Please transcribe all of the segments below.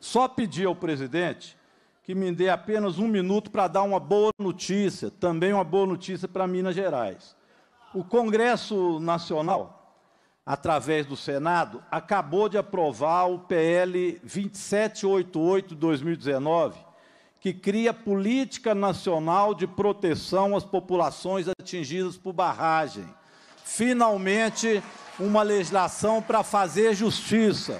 Só pedi ao presidente que me dê apenas um minuto para dar uma boa notícia, também uma boa notícia para Minas Gerais. O Congresso Nacional, através do Senado, acabou de aprovar o PL 2788-2019, que cria Política Nacional de Proteção às Populações Atingidas por Barragem. Finalmente, uma legislação para fazer justiça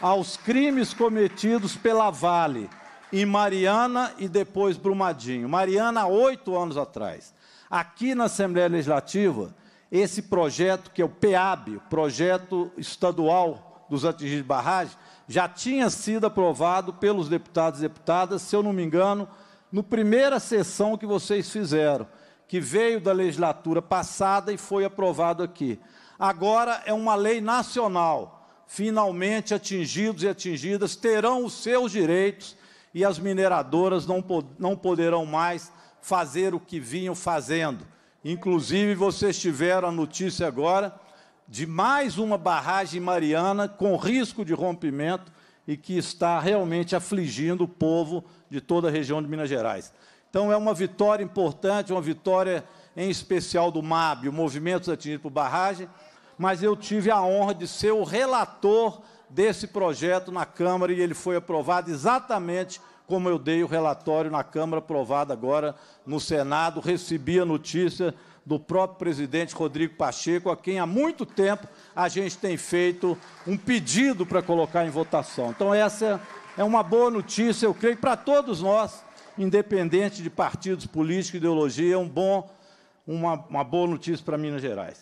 aos crimes cometidos pela Vale, em Mariana e depois Brumadinho. Mariana, há oito anos atrás. Aqui na Assembleia Legislativa, esse projeto, que é o PEAB, Projeto Estadual dos Atingidos de Barragem, já tinha sido aprovado pelos deputados e deputadas, se eu não me engano, na primeira sessão que vocês fizeram, que veio da legislatura passada e foi aprovado aqui. Agora é uma lei nacional finalmente atingidos e atingidas terão os seus direitos e as mineradoras não, não poderão mais fazer o que vinham fazendo. Inclusive, vocês tiveram a notícia agora de mais uma barragem mariana com risco de rompimento e que está realmente afligindo o povo de toda a região de Minas Gerais. Então, é uma vitória importante, uma vitória em especial do MAB, o Movimento Atingido por Barragem, mas eu tive a honra de ser o relator desse projeto na Câmara e ele foi aprovado exatamente como eu dei o relatório na Câmara, aprovado agora no Senado. Recebi a notícia do próprio presidente Rodrigo Pacheco, a quem há muito tempo a gente tem feito um pedido para colocar em votação. Então, essa é uma boa notícia, eu creio, para todos nós, independente de partidos políticos, ideologia, é um bom, uma, uma boa notícia para Minas Gerais.